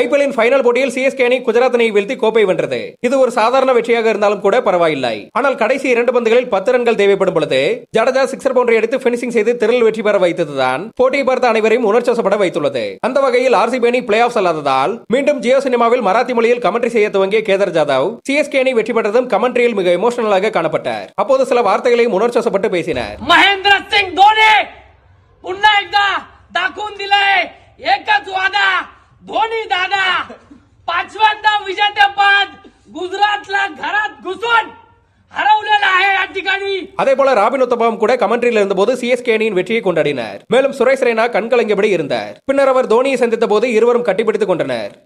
ஐபிஎல்லின் final போட்டியில் CSK அணி குஜராத் அணியை வீழ்த்தி கோப்பை வென்றது இது ஒரு சாதாரண வெற்றியாக இருந்தாலும் கூட பரவாயில்லை ஆனால் கடைசி இரண்டு பந்துகளில் பத்து ரன்கள் தேவைப்படும் பொழுது ஜடேஜா சிக்ஸர் பவுண்டரி அடித்து பினிஷிங் செய்து திரள் வெற்றி பெற வைத்ததுதான் போட்டியை பார்த்த அனைவரையும் உணர்ச்சோசப்பட வைத்துள்ளது அந்த வகையில் ஆர்சிபி அணி பிளே ஆஃப் அல்லாததால் மீண்டும் ஜியோ சினிமாவில் மராத்தி மொழியில் கமெண்ட்ரி செய்ய துவங்கிய கேதர் ஜாதவ் சிஎஸ்கே அணி வெற்றி பெற்றதும் கமெண்ட்ரியில் மிக எமோஷனலாக காணப்பட்டார் அப்போது சில வார்த்தைகளையும் உணர்ச்சோசப்பட்டு பேசினார் மகேந்திர சிங் தோனி உன்னா அதே போல ராபின் உத்தபாவும் கூட கமெண்ட்ரியில் இருந்தபோது சிஎஸ்கே அணியின் வெற்றியை கொண்டாடினர் மேலும் சுரேஷ் ரெய்னா கண்கலங்கியபடி இருந்தார் பின்னர் அவர் தோனியை சந்தித்த போது இருவரும் கட்டிப்பிடித்துக் கொண்டனர்